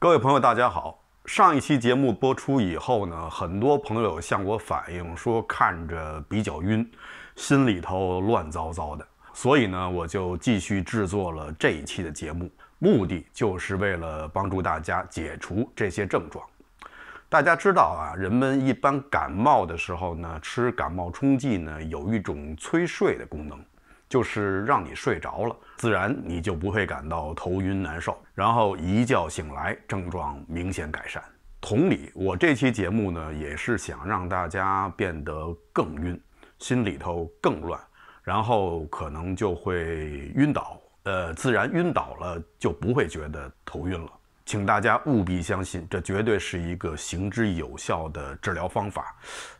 各位朋友，大家好。上一期节目播出以后呢，很多朋友向我反映说看着比较晕，心里头乱糟糟的，所以呢，我就继续制作了这一期的节目，目的就是为了帮助大家解除这些症状。大家知道啊，人们一般感冒的时候呢，吃感冒冲剂呢，有一种催睡的功能。就是让你睡着了，自然你就不会感到头晕难受，然后一觉醒来，症状明显改善。同理，我这期节目呢，也是想让大家变得更晕，心里头更乱，然后可能就会晕倒。呃，自然晕倒了，就不会觉得头晕了。请大家务必相信，这绝对是一个行之有效的治疗方法。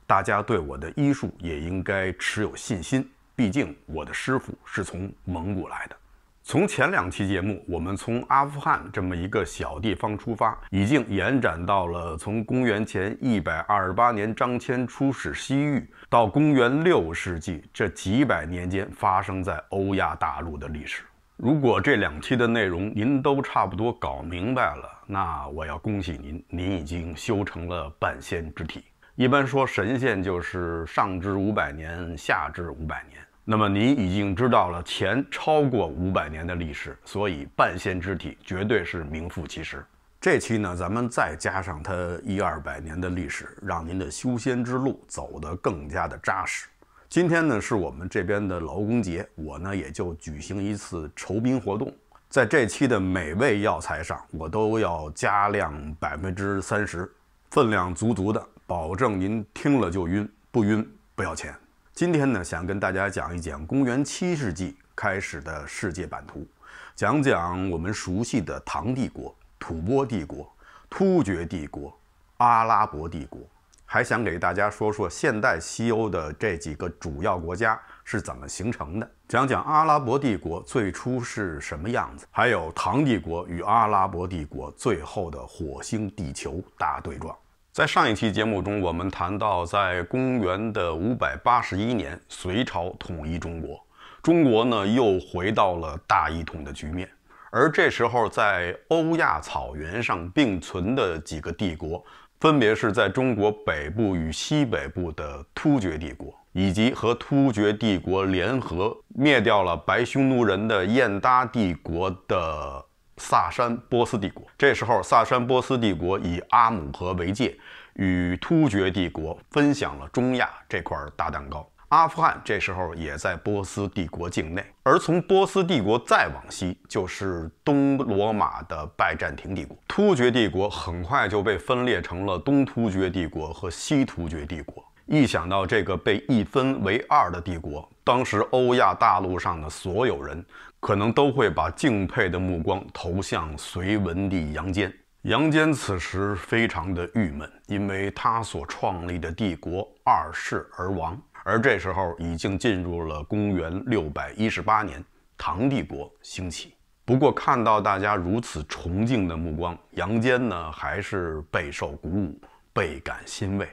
大家对我的医术也应该持有信心。毕竟我的师傅是从蒙古来的。从前两期节目，我们从阿富汗这么一个小地方出发，已经延展到了从公元前一百二十八年张骞出使西域到公元六世纪这几百年间发生在欧亚大陆的历史。如果这两期的内容您都差不多搞明白了，那我要恭喜您，您已经修成了半仙之体。一般说，神仙就是上至五百年，下至五百年。那么你已经知道了，前超过五百年的历史，所以半仙之体绝对是名副其实。这期呢，咱们再加上它一二百年的历史，让您的修仙之路走得更加的扎实。今天呢，是我们这边的劳工节，我呢也就举行一次酬宾活动，在这期的美味药材上，我都要加量百分之三十，分量足足的，保证您听了就晕，不晕不要钱。今天呢，想跟大家讲一讲公元七世纪开始的世界版图，讲讲我们熟悉的唐帝国、吐蕃帝国、突厥帝国、阿拉伯帝国，还想给大家说说现代西欧的这几个主要国家是怎么形成的，讲讲阿拉伯帝国最初是什么样子，还有唐帝国与阿拉伯帝国最后的火星地球大对撞。在上一期节目中，我们谈到，在公元的581年，隋朝统一中国，中国呢又回到了大一统的局面。而这时候，在欧亚草原上并存的几个帝国，分别是在中国北部与西北部的突厥帝国，以及和突厥帝国联合灭掉了白匈奴人的燕搭帝国的。萨珊波斯帝国，这时候萨珊波斯帝国以阿姆河为界，与突厥帝国分享了中亚这块大蛋糕。阿富汗这时候也在波斯帝国境内，而从波斯帝国再往西，就是东罗马的拜占庭帝国。突厥帝国很快就被分裂成了东突厥帝国和西突厥帝国。一想到这个被一分为二的帝国，当时欧亚大陆上的所有人。可能都会把敬佩的目光投向隋文帝杨坚。杨坚此时非常的郁闷，因为他所创立的帝国二世而亡。而这时候已经进入了公元六百一十八年，唐帝国兴起。不过看到大家如此崇敬的目光，杨坚呢还是备受鼓舞，倍感欣慰，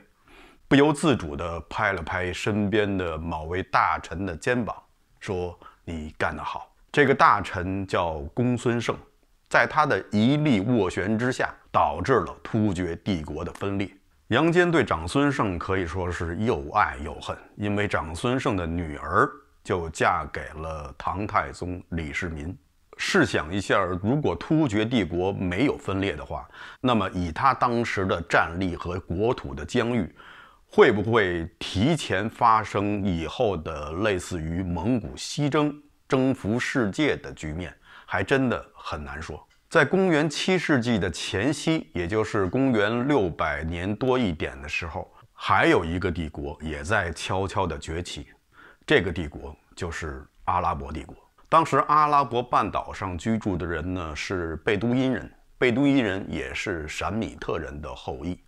不由自主地拍了拍身边的某位大臣的肩膀，说：“你干得好。”这个大臣叫公孙胜，在他的一力斡旋之下，导致了突厥帝国的分裂。杨坚对长孙胜可以说是又爱又恨，因为长孙胜的女儿就嫁给了唐太宗李世民。试想一下，如果突厥帝国没有分裂的话，那么以他当时的战力和国土的疆域，会不会提前发生以后的类似于蒙古西征？征服世界的局面还真的很难说。在公元七世纪的前夕，也就是公元六百年多一点的时候，还有一个帝国也在悄悄地崛起，这个帝国就是阿拉伯帝国。当时，阿拉伯半岛上居住的人呢是贝都因人，贝都因人也是闪米特人的后裔，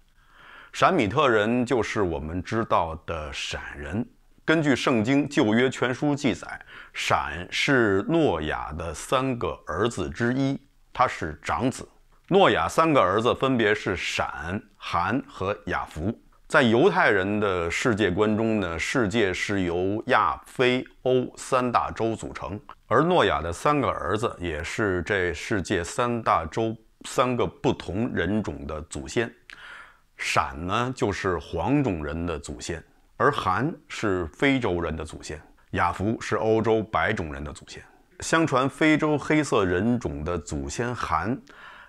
闪米特人就是我们知道的闪人。根据《圣经·旧约全书》记载，闪是诺亚的三个儿子之一，他是长子。诺亚三个儿子分别是闪、韩和亚弗。在犹太人的世界观中呢，世界是由亚非欧三大洲组成，而诺亚的三个儿子也是这世界三大洲三个不同人种的祖先。闪呢，就是黄种人的祖先。而寒是非洲人的祖先，雅弗是欧洲白种人的祖先。相传，非洲黑色人种的祖先寒，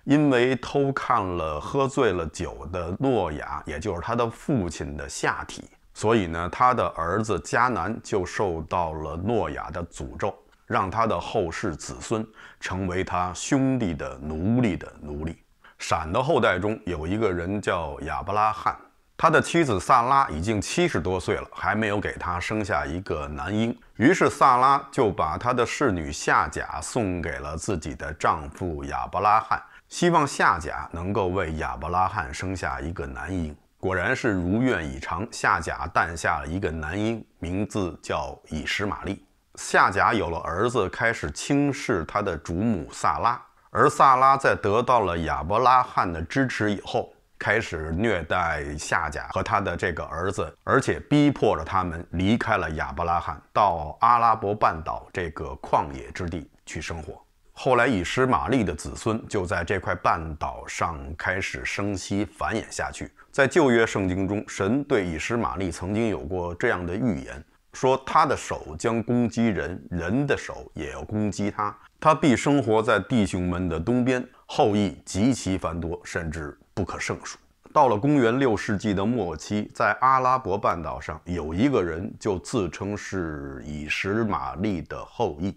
因为偷看了喝醉了酒的诺亚，也就是他的父亲的下体，所以呢，他的儿子迦南就受到了诺亚的诅咒，让他的后世子孙成为他兄弟的奴隶的奴隶。闪的后代中有一个人叫亚伯拉罕。他的妻子萨拉已经七十多岁了，还没有给他生下一个男婴。于是萨拉就把他的侍女夏甲送给了自己的丈夫亚伯拉罕，希望夏甲能够为亚伯拉罕生下一个男婴。果然是如愿以偿，夏甲诞下了一个男婴，名字叫以实玛利。夏甲有了儿子，开始轻视他的主母萨拉，而萨拉在得到了亚伯拉罕的支持以后。开始虐待夏甲和他的这个儿子，而且逼迫着他们离开了亚伯拉罕，到阿拉伯半岛这个旷野之地去生活。后来以实玛利的子孙就在这块半岛上开始生息繁衍下去。在旧约圣经中，神对以实玛利曾经有过这样的预言，说他的手将攻击人，人的手也要攻击他，他必生活在弟兄们的东边，后裔极其繁多，甚至。不可胜数。到了公元六世纪的末期，在阿拉伯半岛上，有一个人就自称是以实玛利的后裔，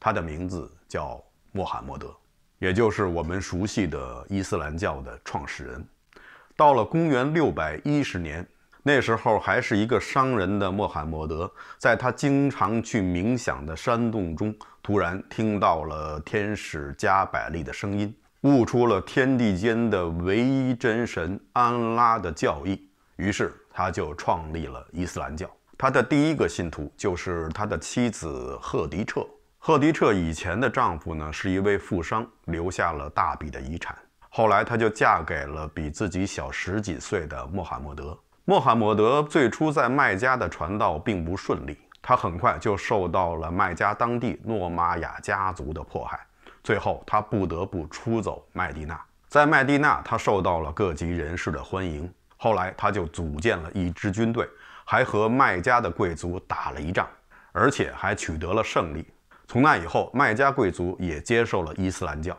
他的名字叫穆罕默德，也就是我们熟悉的伊斯兰教的创始人。到了公元六百一十年，那时候还是一个商人的穆罕默德，在他经常去冥想的山洞中，突然听到了天使加百利的声音。悟出了天地间的唯一真神安拉的教义，于是他就创立了伊斯兰教。他的第一个信徒就是他的妻子赫迪彻。赫迪彻以前的丈夫呢是一位富商，留下了大笔的遗产。后来她就嫁给了比自己小十几岁的穆罕默德。穆罕默德最初在麦加的传道并不顺利，他很快就受到了麦加当地诺玛雅家族的迫害。最后，他不得不出走麦地那。在麦地那，他受到了各级人士的欢迎。后来，他就组建了一支军队，还和麦加的贵族打了一仗，而且还取得了胜利。从那以后，麦加贵族也接受了伊斯兰教，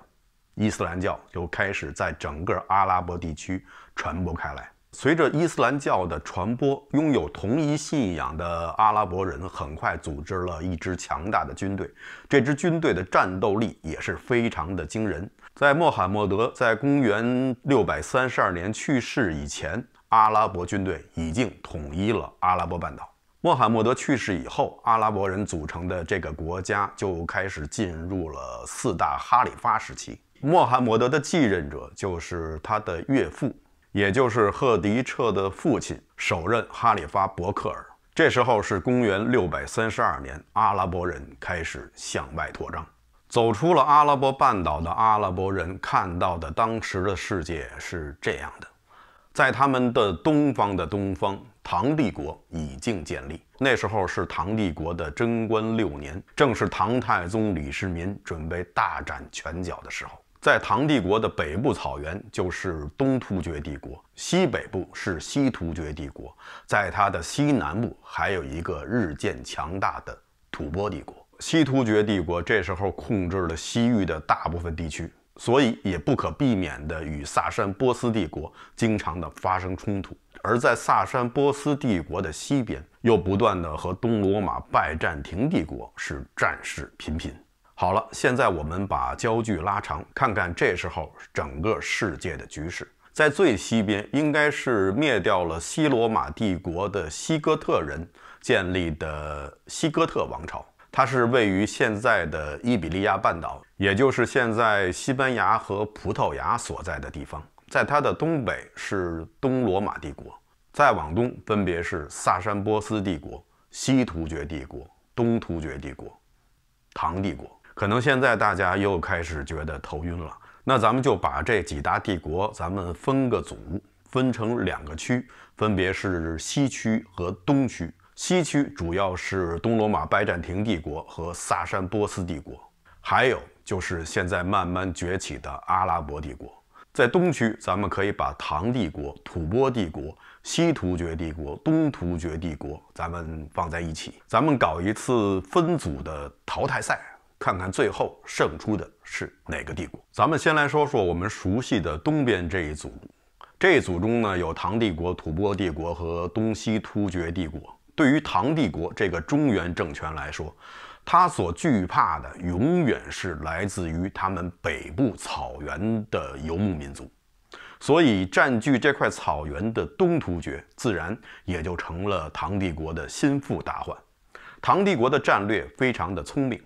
伊斯兰教就开始在整个阿拉伯地区传播开来。随着伊斯兰教的传播，拥有同一信仰的阿拉伯人很快组织了一支强大的军队。这支军队的战斗力也是非常的惊人。在穆罕默德在公元六百三十二年去世以前，阿拉伯军队已经统一了阿拉伯半岛。穆罕默德去世以后，阿拉伯人组成的这个国家就开始进入了四大哈里发时期。穆罕默德的继任者就是他的岳父。也就是赫迪彻的父亲首任哈里发伯克尔，这时候是公元六百三十二年，阿拉伯人开始向外扩张，走出了阿拉伯半岛的阿拉伯人看到的当时的世界是这样的，在他们的东方的东方，唐帝国已经建立，那时候是唐帝国的贞观六年，正是唐太宗李世民准备大展拳脚的时候。在唐帝国的北部草原，就是东突厥帝国；西北部是西突厥帝国。在它的西南部，还有一个日渐强大的吐蕃帝国。西突厥帝国这时候控制了西域的大部分地区，所以也不可避免的与萨珊波斯帝国经常的发生冲突。而在萨珊波斯帝国的西边，又不断的和东罗马拜占庭帝国是战事频频。好了，现在我们把焦距拉长，看看这时候整个世界的局势。在最西边，应该是灭掉了西罗马帝国的西哥特人建立的西哥特王朝，它是位于现在的伊比利亚半岛，也就是现在西班牙和葡萄牙所在的地方。在它的东北是东罗马帝国，再往东分别是萨珊波斯帝国、西突厥帝国、东突厥帝国、唐帝国。可能现在大家又开始觉得头晕了，那咱们就把这几大帝国，咱们分个组，分成两个区，分别是西区和东区。西区主要是东罗马拜占庭帝国和萨珊波斯帝国，还有就是现在慢慢崛起的阿拉伯帝国。在东区，咱们可以把唐帝国、吐蕃帝国、西突厥帝国、东突厥帝国，咱们放在一起，咱们搞一次分组的淘汰赛。看看最后胜出的是哪个帝国？咱们先来说说我们熟悉的东边这一组。这一组中呢，有唐帝国、吐蕃帝国和东西突厥帝国。对于唐帝国这个中原政权来说，他所惧怕的永远是来自于他们北部草原的游牧民族。所以，占据这块草原的东突厥自然也就成了唐帝国的心腹大患。唐帝国的战略非常的聪明。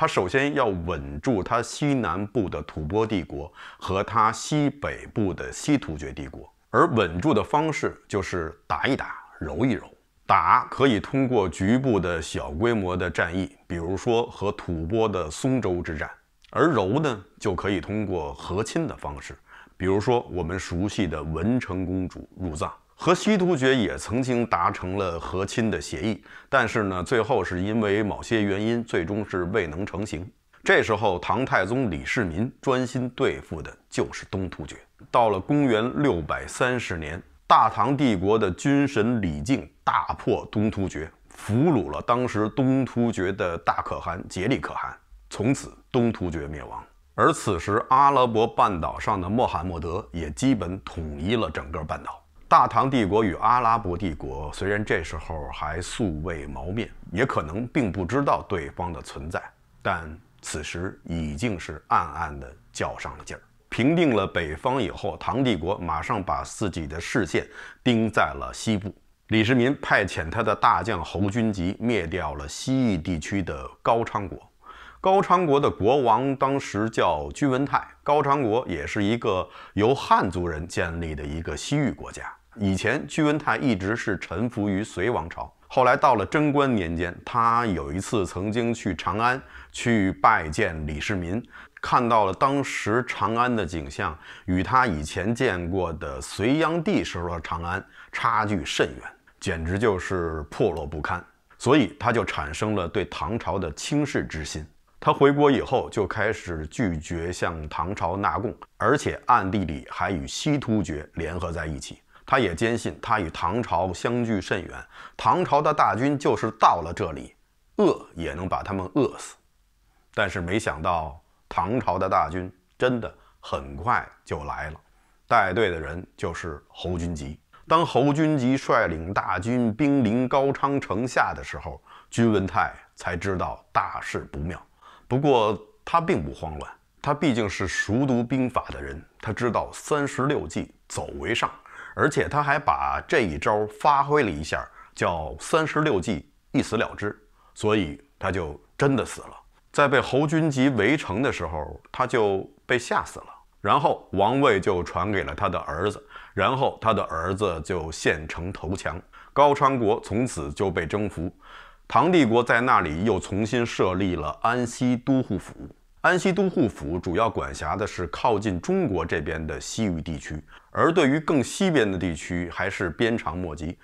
他首先要稳住他西南部的吐蕃帝国和他西北部的西突厥帝国，而稳住的方式就是打一打、揉一揉。打可以通过局部的小规模的战役，比如说和吐蕃的松州之战；而揉呢，就可以通过和亲的方式，比如说我们熟悉的文成公主入藏。和西突厥也曾经达成了和亲的协议，但是呢，最后是因为某些原因，最终是未能成行。这时候，唐太宗李世民专心对付的就是东突厥。到了公元六百三十年，大唐帝国的军神李靖大破东突厥，俘虏了当时东突厥的大可汗杰里可汗，从此东突厥灭亡。而此时，阿拉伯半岛上的穆罕默德也基本统一了整个半岛。大唐帝国与阿拉伯帝国虽然这时候还素未谋面，也可能并不知道对方的存在，但此时已经是暗暗的较上了劲儿。平定了北方以后，唐帝国马上把自己的视线盯在了西部。李世民派遣他的大将侯君集灭掉了西域地区的高昌国。高昌国的国王当时叫居文泰。高昌国也是一个由汉族人建立的一个西域国家。以前屈文泰一直是臣服于隋王朝，后来到了贞观年间，他有一次曾经去长安去拜见李世民，看到了当时长安的景象，与他以前见过的隋炀帝时候的长安差距甚远，简直就是破落不堪，所以他就产生了对唐朝的轻视之心。他回国以后就开始拒绝向唐朝纳贡，而且暗地里还与西突厥联合在一起。他也坚信，他与唐朝相距甚远，唐朝的大军就是到了这里，饿也能把他们饿死。但是没想到，唐朝的大军真的很快就来了，带队的人就是侯君集。当侯君集率领大军兵临高昌城下的时候，君文泰才知道大事不妙。不过他并不慌乱，他毕竟是熟读兵法的人，他知道三十六计，走为上。而且他还把这一招发挥了一下，叫三十六计，一死了之，所以他就真的死了。在被侯君集围城的时候，他就被吓死了。然后王位就传给了他的儿子，然后他的儿子就献城投降，高昌国从此就被征服。唐帝国在那里又重新设立了安西都护府。安西都护府主要管辖的是靠近中国这边的西域地区，而对于更西边的地区，还是鞭长莫及，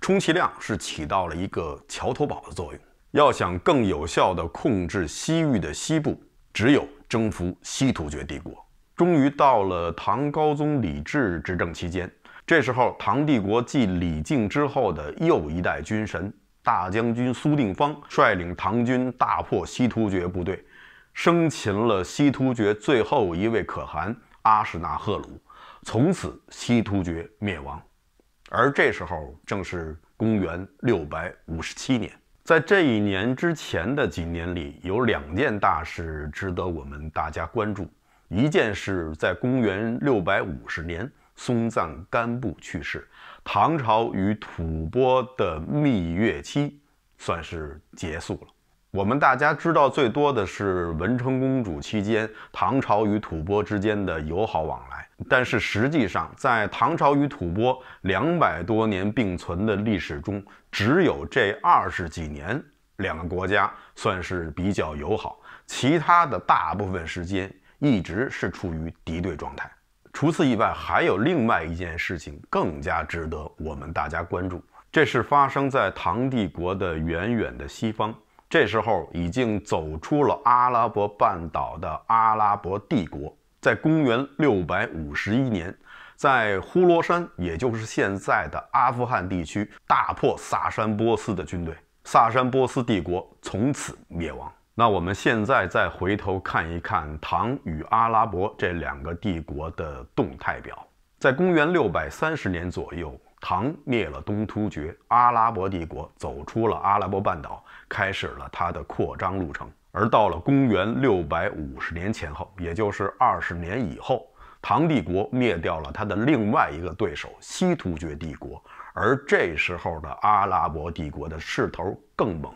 充其量是起到了一个桥头堡的作用。要想更有效地控制西域的西部，只有征服西突厥帝国。终于到了唐高宗李治执政期间，这时候唐帝国继李靖之后的又一代军神大将军苏定方率领唐军大破西突厥部队。生擒了西突厥最后一位可汗阿史那贺鲁，从此西突厥灭亡。而这时候正是公元六百五十七年，在这一年之前的几年里，有两件大事值得我们大家关注。一件是在公元六百五十年，松赞干布去世，唐朝与吐蕃的蜜月期算是结束了。我们大家知道最多的是文成公主期间，唐朝与吐蕃之间的友好往来。但是实际上，在唐朝与吐蕃两百多年并存的历史中，只有这二十几年，两个国家算是比较友好。其他的大部分时间一直是处于敌对状态。除此以外，还有另外一件事情更加值得我们大家关注，这是发生在唐帝国的远远的西方。这时候已经走出了阿拉伯半岛的阿拉伯帝国，在公元六百五十一年，在呼罗珊，也就是现在的阿富汗地区，大破萨珊波斯的军队，萨珊波斯帝国从此灭亡。那我们现在再回头看一看唐与阿拉伯这两个帝国的动态表，在公元六百三十年左右，唐灭了东突厥，阿拉伯帝国走出了阿拉伯半岛。开始了他的扩张路程，而到了公元六百五十年前后，也就是二十年以后，唐帝国灭掉了他的另外一个对手西突厥帝国，而这时候的阿拉伯帝国的势头更猛，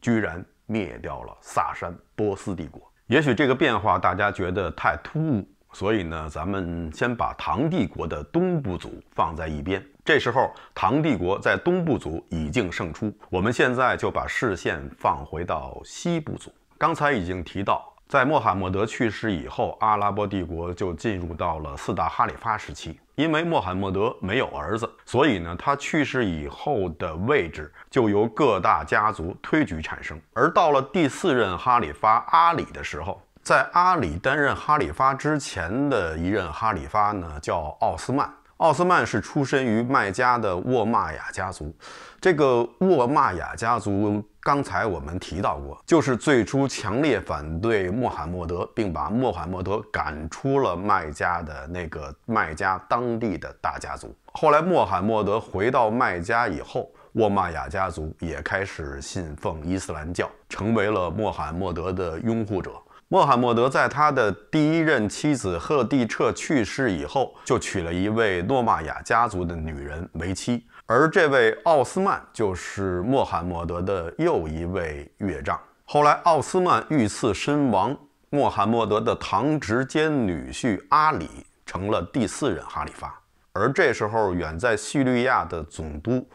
居然灭掉了萨珊波斯帝国。也许这个变化大家觉得太突兀。所以呢，咱们先把唐帝国的东部族放在一边。这时候，唐帝国在东部族已经胜出。我们现在就把视线放回到西部族。刚才已经提到，在穆罕默德去世以后，阿拉伯帝国就进入到了四大哈里发时期。因为穆罕默德没有儿子，所以呢，他去世以后的位置就由各大家族推举产生。而到了第四任哈里发阿里的时候，在阿里担任哈里发之前的一任哈里发呢，叫奥斯曼。奥斯曼是出身于麦加的沃玛雅家族。这个沃玛雅家族，刚才我们提到过，就是最初强烈反对穆罕默德，并把穆罕默德赶出了麦加的那个麦加当地的大家族。后来穆罕默德回到麦加以后，沃玛雅家族也开始信奉伊斯兰教，成为了穆罕默德的拥护者。穆罕默德在他的第一任妻子赫蒂彻去世以后，就娶了一位诺玛雅家族的女人为妻，而这位奥斯曼就是穆罕默德的又一位岳丈。后来奥斯曼遇刺身亡，穆罕默德的堂侄兼女婿阿里成了第四任哈里发，而这时候远在叙利亚的总督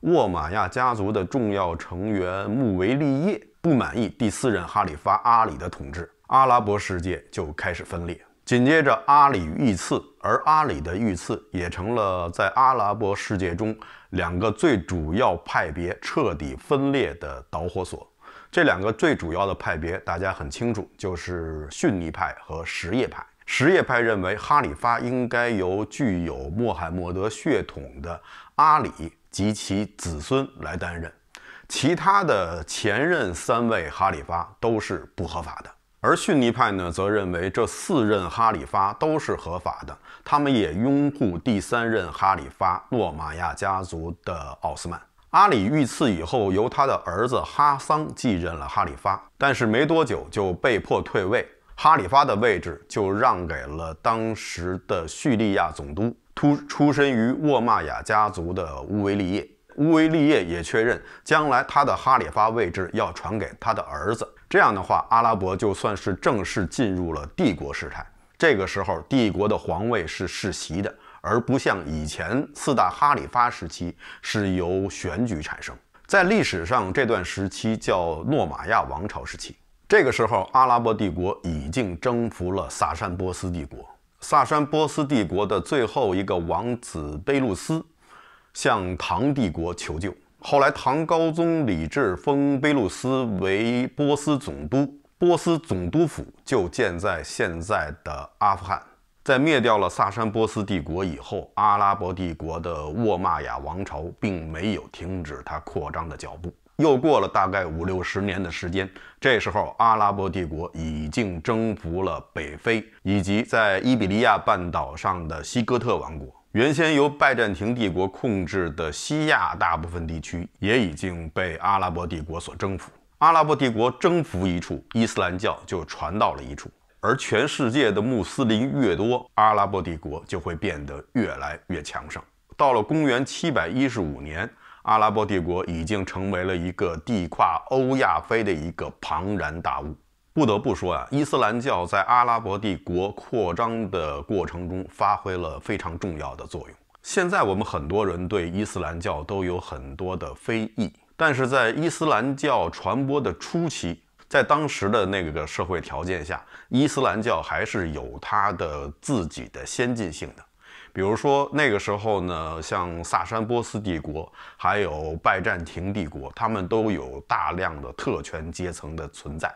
沃玛亚家族的重要成员穆维利叶不满意第四任哈里发阿里的统治。阿拉伯世界就开始分裂，紧接着阿里遇刺，而阿里的遇刺也成了在阿拉伯世界中两个最主要派别彻底分裂的导火索。这两个最主要的派别大家很清楚，就是逊尼派和什叶派。什叶派认为哈里发应该由具有穆罕默德血统的阿里及其子孙来担任，其他的前任三位哈里发都是不合法的。而逊尼派呢，则认为这四任哈里发都是合法的，他们也拥护第三任哈里发洛马亚家族的奥斯曼。阿里遇刺以后，由他的儿子哈桑继任了哈里发，但是没多久就被迫退位，哈里发的位置就让给了当时的叙利亚总督，出出身于沃马亚家族的乌维利耶。乌维利耶也确认，将来他的哈里发位置要传给他的儿子。这样的话，阿拉伯就算是正式进入了帝国时代。这个时候，帝国的皇位是世袭的，而不像以前四大哈里发时期是由选举产生。在历史上，这段时期叫诺玛亚王朝时期。这个时候，阿拉伯帝国已经征服了萨珊波斯帝国。萨珊波斯帝国的最后一个王子贝露斯。向唐帝国求救。后来，唐高宗李治封贝路斯为波斯总督，波斯总督府就建在现在的阿富汗。在灭掉了萨珊波斯帝国以后，阿拉伯帝国的沃玛雅王朝并没有停止它扩张的脚步。又过了大概五六十年的时间，这时候阿拉伯帝国已经征服了北非以及在伊比利亚半岛上的西哥特王国。原先由拜占庭帝国控制的西亚大部分地区，也已经被阿拉伯帝国所征服。阿拉伯帝国征服一处，伊斯兰教就传到了一处，而全世界的穆斯林越多，阿拉伯帝国就会变得越来越强盛。到了公元七百一十五年，阿拉伯帝国已经成为了一个地跨欧亚非的一个庞然大物。不得不说啊，伊斯兰教在阿拉伯帝国扩张的过程中发挥了非常重要的作用。现在我们很多人对伊斯兰教都有很多的非议，但是在伊斯兰教传播的初期，在当时的那个社会条件下，伊斯兰教还是有它的自己的先进性的。比如说那个时候呢，像萨珊波斯帝国还有拜占庭帝国，他们都有大量的特权阶层的存在。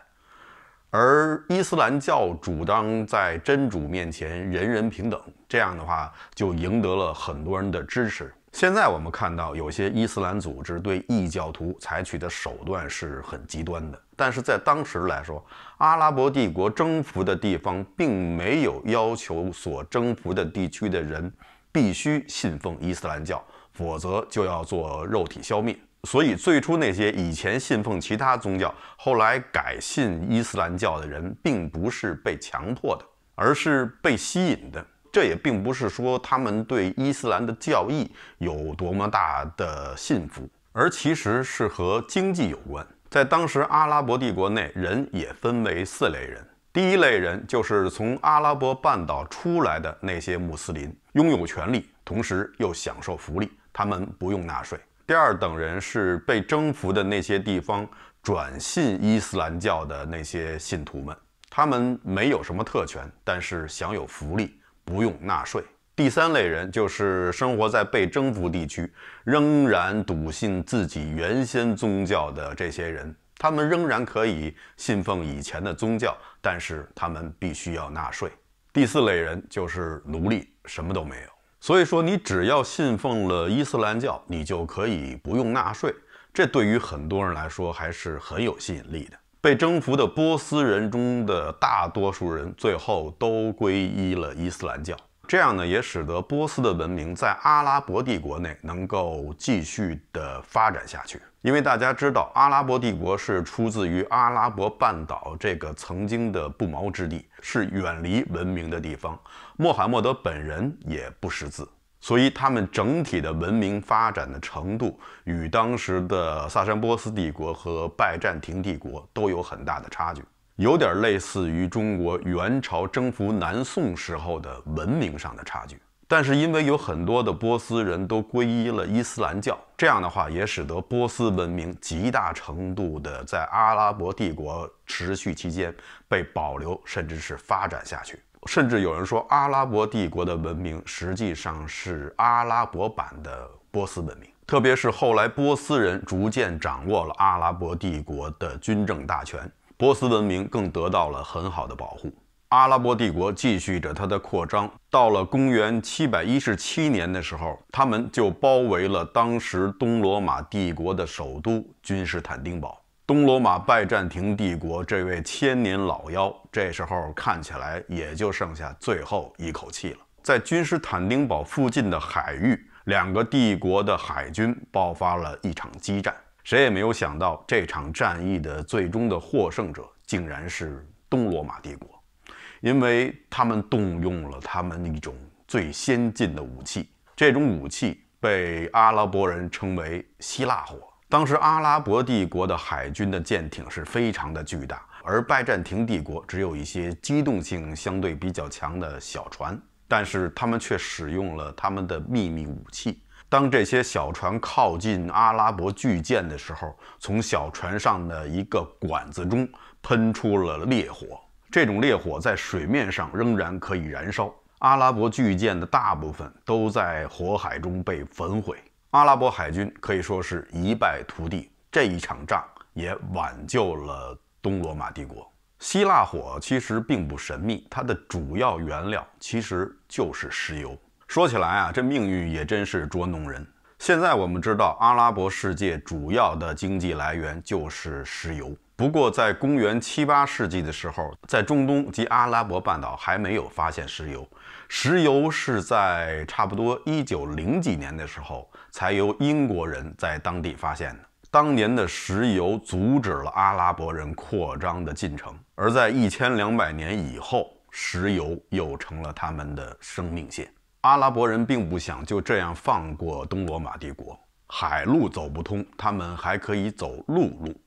而伊斯兰教主张在真主面前人人平等，这样的话就赢得了很多人的支持。现在我们看到，有些伊斯兰组织对异教徒采取的手段是很极端的，但是在当时来说，阿拉伯帝国征服的地方并没有要求所征服的地区的人必须信奉伊斯兰教，否则就要做肉体消灭。所以，最初那些以前信奉其他宗教后来改信伊斯兰教的人，并不是被强迫的，而是被吸引的。这也并不是说他们对伊斯兰的教义有多么大的信服，而其实是和经济有关。在当时阿拉伯帝国内，人也分为四类人。第一类人就是从阿拉伯半岛出来的那些穆斯林，拥有权利，同时又享受福利，他们不用纳税。第二等人是被征服的那些地方转信伊斯兰教的那些信徒们，他们没有什么特权，但是享有福利，不用纳税。第三类人就是生活在被征服地区仍然笃信自己原先宗教的这些人，他们仍然可以信奉以前的宗教，但是他们必须要纳税。第四类人就是奴隶，什么都没有。所以说，你只要信奉了伊斯兰教，你就可以不用纳税。这对于很多人来说还是很有吸引力的。被征服的波斯人中的大多数人最后都皈依了伊斯兰教，这样呢，也使得波斯的文明在阿拉伯帝国内能够继续的发展下去。因为大家知道，阿拉伯帝国是出自于阿拉伯半岛这个曾经的不毛之地，是远离文明的地方。穆罕默德本人也不识字，所以他们整体的文明发展的程度与当时的萨珊波斯帝国和拜占庭帝国都有很大的差距，有点类似于中国元朝征服南宋时候的文明上的差距。但是，因为有很多的波斯人都皈依了伊斯兰教，这样的话也使得波斯文明极大程度的在阿拉伯帝国持续期间被保留，甚至是发展下去。甚至有人说，阿拉伯帝国的文明实际上是阿拉伯版的波斯文明。特别是后来波斯人逐渐掌握了阿拉伯帝国的军政大权，波斯文明更得到了很好的保护。阿拉伯帝国继续着它的扩张，到了公元七百一十七年的时候，他们就包围了当时东罗马帝国的首都君士坦丁堡。东罗马拜占庭帝国这位千年老妖，这时候看起来也就剩下最后一口气了。在君士坦丁堡附近的海域，两个帝国的海军爆发了一场激战。谁也没有想到，这场战役的最终的获胜者，竟然是东罗马帝国。因为他们动用了他们一种最先进的武器，这种武器被阿拉伯人称为希腊火。当时，阿拉伯帝国的海军的舰艇是非常的巨大，而拜占庭帝国只有一些机动性相对比较强的小船。但是，他们却使用了他们的秘密武器。当这些小船靠近阿拉伯巨舰的时候，从小船上的一个管子中喷出了烈火。这种烈火在水面上仍然可以燃烧。阿拉伯巨舰的大部分都在火海中被焚毁，阿拉伯海军可以说是一败涂地。这一场仗也挽救了东罗马帝国。希腊火其实并不神秘，它的主要原料其实就是石油。说起来啊，这命运也真是捉弄人。现在我们知道，阿拉伯世界主要的经济来源就是石油。不过，在公元七八世纪的时候，在中东及阿拉伯半岛还没有发现石油。石油是在差不多一九零几年的时候，才由英国人在当地发现的。当年的石油阻止了阿拉伯人扩张的进程，而在一千两百年以后，石油又成了他们的生命线。阿拉伯人并不想就这样放过东罗马帝国，海路走不通，他们还可以走陆路。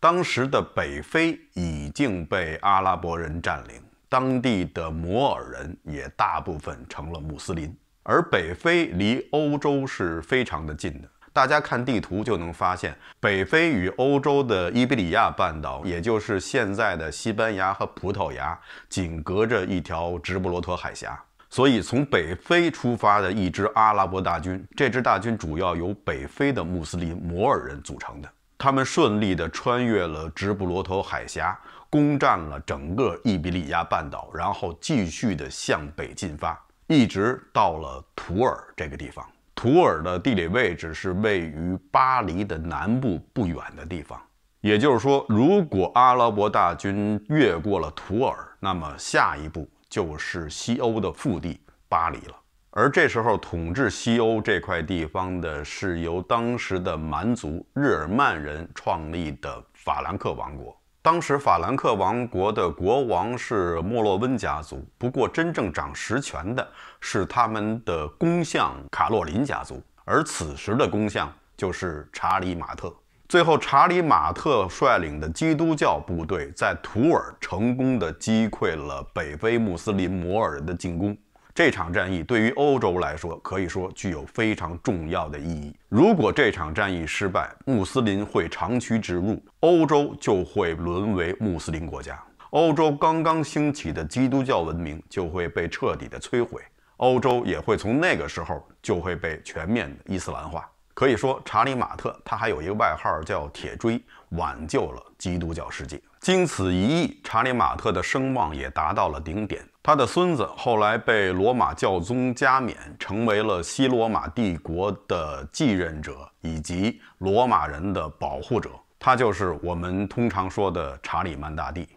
当时的北非已经被阿拉伯人占领，当地的摩尔人也大部分成了穆斯林。而北非离欧洲是非常的近的，大家看地图就能发现，北非与欧洲的伊比利亚半岛，也就是现在的西班牙和葡萄牙，仅隔着一条直布罗陀海峡。所以，从北非出发的一支阿拉伯大军，这支大军主要由北非的穆斯林摩尔人组成的。他们顺利地穿越了直布罗陀海峡，攻占了整个伊比利亚半岛，然后继续地向北进发，一直到了图尔这个地方。图尔的地理位置是位于巴黎的南部不远的地方，也就是说，如果阿拉伯大军越过了图尔，那么下一步就是西欧的腹地巴黎了。而这时候，统治西欧这块地方的是由当时的蛮族日耳曼人创立的法兰克王国。当时，法兰克王国的国王是莫洛温家族，不过真正掌实权的是他们的公相卡洛林家族。而此时的公相就是查理马特。最后，查理马特率领的基督教部队在图尔成功的击溃了北非穆斯林摩尔人的进攻。这场战役对于欧洲来说，可以说具有非常重要的意义。如果这场战役失败，穆斯林会长驱直入，欧洲就会沦为穆斯林国家，欧洲刚刚兴起的基督教文明就会被彻底的摧毁，欧洲也会从那个时候就会被全面的伊斯兰化。可以说，查理马特他还有一个外号叫铁锥，挽救了基督教世界。经此一役，查理马特的声望也达到了顶点。他的孙子后来被罗马教宗加冕，成为了西罗马帝国的继任者以及罗马人的保护者。他就是我们通常说的查理曼大帝。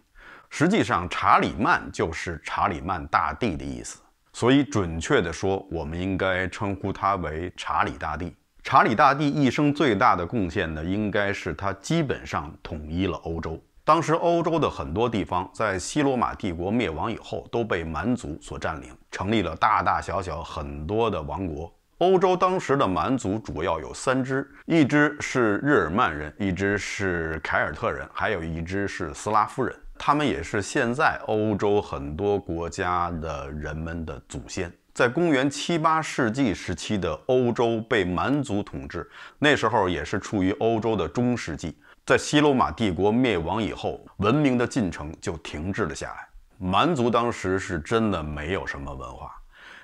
实际上，查理曼就是查理曼大帝的意思。所以，准确地说，我们应该称呼他为查理大帝。查理大帝一生最大的贡献呢，应该是他基本上统一了欧洲。当时，欧洲的很多地方在西罗马帝国灭亡以后，都被蛮族所占领，成立了大大小小很多的王国。欧洲当时的蛮族主要有三支：一只是日耳曼人，一只是凯尔特人，还有一只是斯拉夫人。他们也是现在欧洲很多国家的人们的祖先。在公元七八世纪时期的欧洲被蛮族统治，那时候也是处于欧洲的中世纪。在西罗马帝国灭亡以后，文明的进程就停滞了下来。蛮族当时是真的没有什么文化，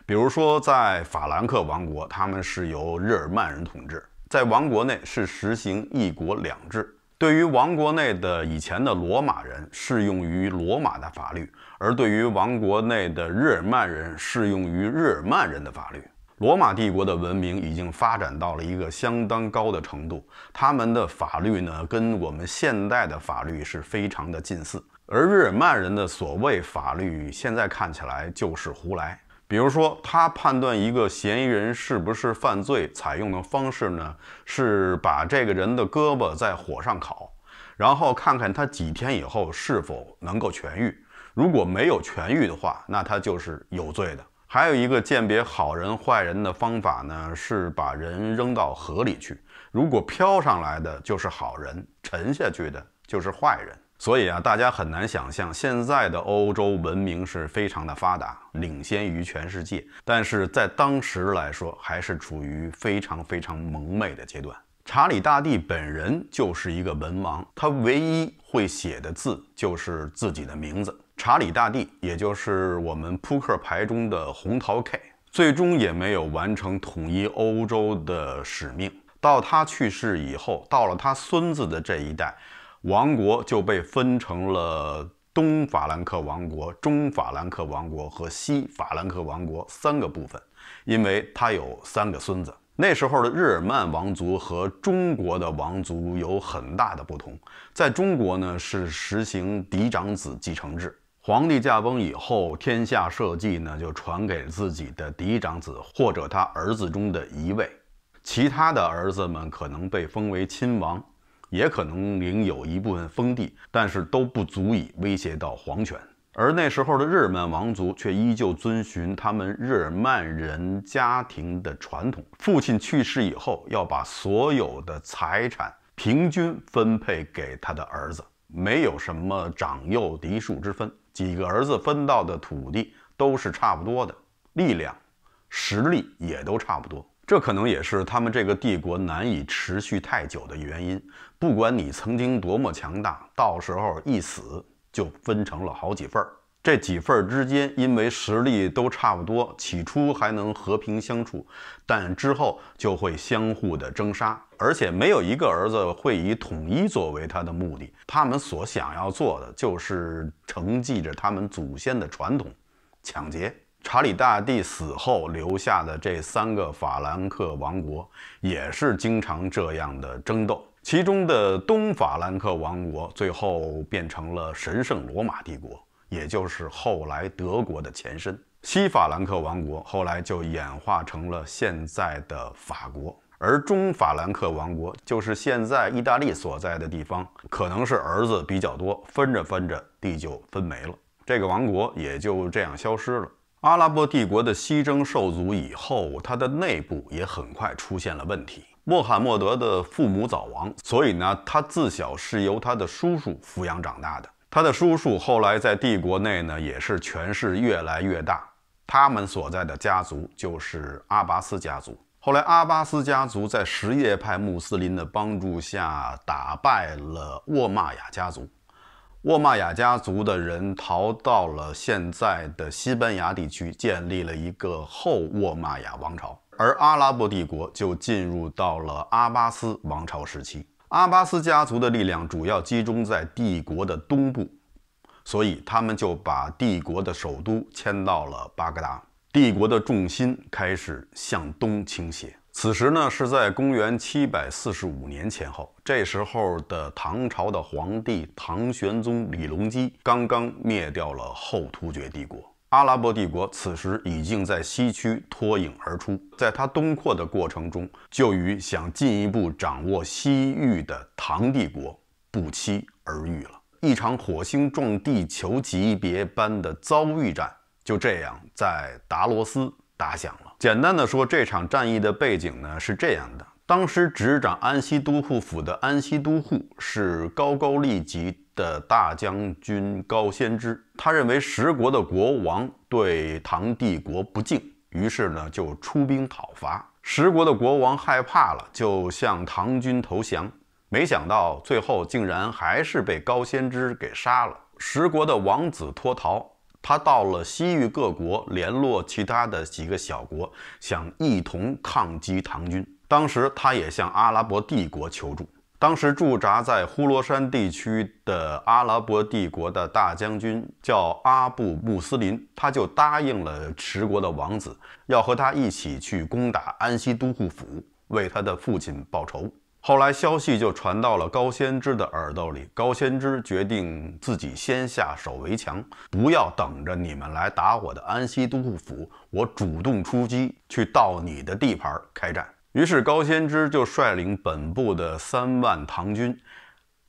比如说在法兰克王国，他们是由日耳曼人统治，在王国内是实行一国两制。对于王国内的以前的罗马人，适用于罗马的法律；而对于王国内的日耳曼人，适用于日耳曼人的法律。罗马帝国的文明已经发展到了一个相当高的程度，他们的法律呢，跟我们现代的法律是非常的近似。而日耳曼人的所谓法律，现在看起来就是胡来。比如说，他判断一个嫌疑人是不是犯罪，采用的方式呢，是把这个人的胳膊在火上烤，然后看看他几天以后是否能够痊愈。如果没有痊愈的话，那他就是有罪的。还有一个鉴别好人坏人的方法呢，是把人扔到河里去，如果漂上来的就是好人，沉下去的就是坏人。所以啊，大家很难想象，现在的欧洲文明是非常的发达，领先于全世界。但是在当时来说，还是处于非常非常蒙昧的阶段。查理大帝本人就是一个文王，他唯一会写的字就是自己的名字“查理大帝”，也就是我们扑克牌中的红桃 K。最终也没有完成统一欧洲的使命。到他去世以后，到了他孙子的这一代。王国就被分成了东法兰克王国、中法兰克王国和西法兰克王国三个部分，因为他有三个孙子。那时候的日耳曼王族和中国的王族有很大的不同，在中国呢是实行嫡长子继承制，皇帝驾崩以后，天下社稷呢就传给自己的嫡长子或者他儿子中的一位，其他的儿子们可能被封为亲王。也可能领有一部分封地，但是都不足以威胁到皇权。而那时候的日耳曼王族却依旧遵循他们日耳曼人家庭的传统：父亲去世以后，要把所有的财产平均分配给他的儿子，没有什么长幼嫡庶之分，几个儿子分到的土地都是差不多的，力量、实力也都差不多。这可能也是他们这个帝国难以持续太久的原因。不管你曾经多么强大，到时候一死就分成了好几份儿。这几份儿之间，因为实力都差不多，起初还能和平相处，但之后就会相互的争杀。而且没有一个儿子会以统一作为他的目的，他们所想要做的就是承继着他们祖先的传统，抢劫。查理大帝死后留下的这三个法兰克王国，也是经常这样的争斗。其中的东法兰克王国最后变成了神圣罗马帝国，也就是后来德国的前身。西法兰克王国后来就演化成了现在的法国，而中法兰克王国就是现在意大利所在的地方。可能是儿子比较多，分着分着地就分没了，这个王国也就这样消失了。阿拉伯帝国的西征受阻以后，它的内部也很快出现了问题。穆罕默德的父母早亡，所以呢，他自小是由他的叔叔抚养长大的。他的叔叔后来在帝国内呢，也是权势越来越大。他们所在的家族就是阿巴斯家族。后来，阿巴斯家族在什叶派穆斯林的帮助下，打败了沃玛雅家族。沃玛雅家族的人逃到了现在的西班牙地区，建立了一个后沃玛雅王朝，而阿拉伯帝国就进入到了阿巴斯王朝时期。阿巴斯家族的力量主要集中在帝国的东部，所以他们就把帝国的首都迁到了巴格达，帝国的重心开始向东倾斜。此时呢，是在公元七百四十五年前后。这时候的唐朝的皇帝唐玄宗李隆基刚刚灭掉了后突厥帝国，阿拉伯帝国此时已经在西区脱颖而出。在他东扩的过程中，就与想进一步掌握西域的唐帝国不期而遇了。一场火星撞地球级别般的遭遇战，就这样在达罗斯打响了。简单的说，这场战役的背景呢是这样的：当时执掌安西都护府的安西都护是高高丽籍的大将军高仙芝，他认为十国的国王对唐帝国不敬，于是呢就出兵讨伐。十国的国王害怕了，就向唐军投降，没想到最后竟然还是被高仙芝给杀了。十国的王子脱逃。他到了西域各国联络其他的几个小国，想一同抗击唐军。当时他也向阿拉伯帝国求助。当时驻扎在呼罗山地区的阿拉伯帝国的大将军叫阿布·穆斯林，他就答应了持国的王子，要和他一起去攻打安西都护府，为他的父亲报仇。后来消息就传到了高先知的耳朵里，高先知决定自己先下手为强，不要等着你们来打我的安西都护府，我主动出击去到你的地盘开战。于是高先知就率领本部的三万唐军，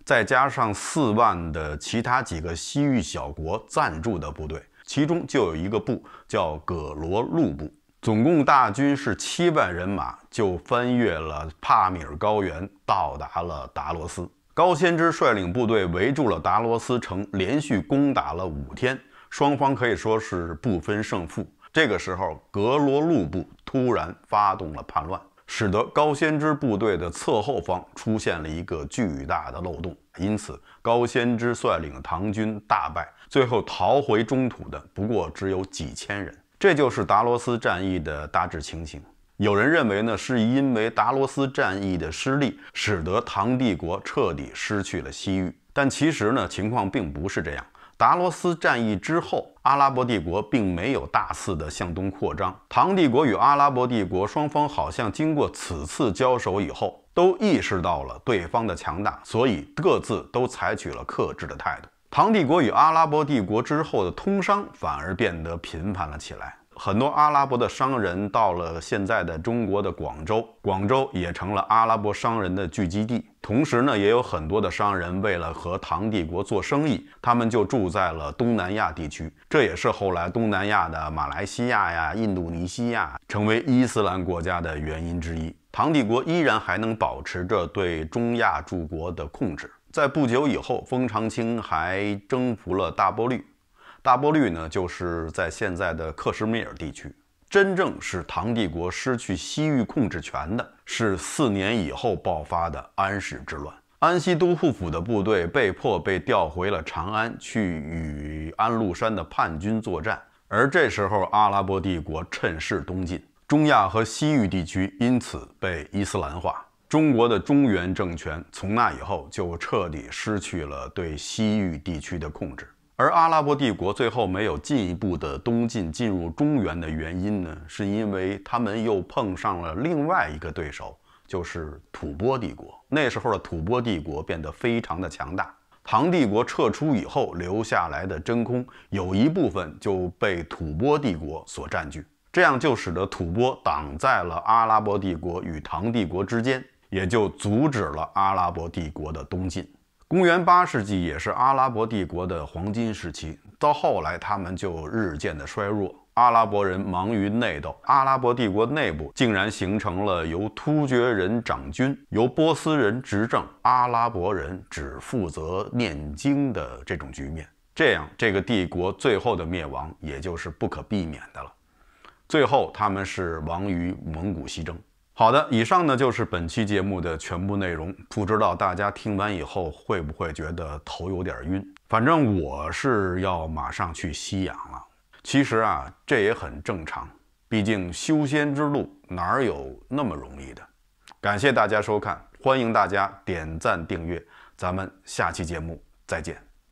再加上四万的其他几个西域小国赞助的部队，其中就有一个部叫葛罗禄部。总共大军是七万人马，就翻越了帕米尔高原，到达了达罗斯。高先知率领部队围住了达罗斯城，连续攻打了五天，双方可以说是不分胜负。这个时候，格罗禄部突然发动了叛乱，使得高先知部队的侧后方出现了一个巨大的漏洞，因此高先知率领唐军大败，最后逃回中土的不过只有几千人。这就是达罗斯战役的大致情形。有人认为呢，是因为达罗斯战役的失利，使得唐帝国彻底失去了西域。但其实呢，情况并不是这样。达罗斯战役之后，阿拉伯帝国并没有大肆的向东扩张。唐帝国与阿拉伯帝国双方好像经过此次交手以后，都意识到了对方的强大，所以各自都采取了克制的态度。唐帝国与阿拉伯帝国之后的通商反而变得频繁了起来，很多阿拉伯的商人到了现在的中国的广州，广州也成了阿拉伯商人的聚集地。同时呢，也有很多的商人为了和唐帝国做生意，他们就住在了东南亚地区。这也是后来东南亚的马来西亚呀、印度尼西亚成为伊斯兰国家的原因之一。唐帝国依然还能保持着对中亚诸国的控制。在不久以后，封常清还征服了大波律。大波律呢，就是在现在的克什米尔地区。真正使唐帝国失去西域控制权的是四年以后爆发的安史之乱。安西都护府的部队被迫被调回了长安，去与安禄山的叛军作战。而这时候，阿拉伯帝国趁势东进，中亚和西域地区因此被伊斯兰化。中国的中原政权从那以后就彻底失去了对西域地区的控制，而阿拉伯帝国最后没有进一步的东进进入中原的原因呢，是因为他们又碰上了另外一个对手，就是吐蕃帝国。那时候的吐蕃帝国变得非常的强大，唐帝国撤出以后留下来的真空，有一部分就被吐蕃帝国所占据，这样就使得吐蕃挡在了阿拉伯帝国与唐帝国之间。也就阻止了阿拉伯帝国的东进。公元八世纪也是阿拉伯帝国的黄金时期，到后来他们就日渐的衰弱。阿拉伯人忙于内斗，阿拉伯帝国内部竟然形成了由突厥人掌军、由波斯人执政、阿拉伯人只负责念经的这种局面。这样，这个帝国最后的灭亡也就是不可避免的了。最后，他们是亡于蒙古西征。好的，以上呢就是本期节目的全部内容。不知道大家听完以后会不会觉得头有点晕？反正我是要马上去吸氧了。其实啊，这也很正常，毕竟修仙之路哪有那么容易的？感谢大家收看，欢迎大家点赞订阅，咱们下期节目再见。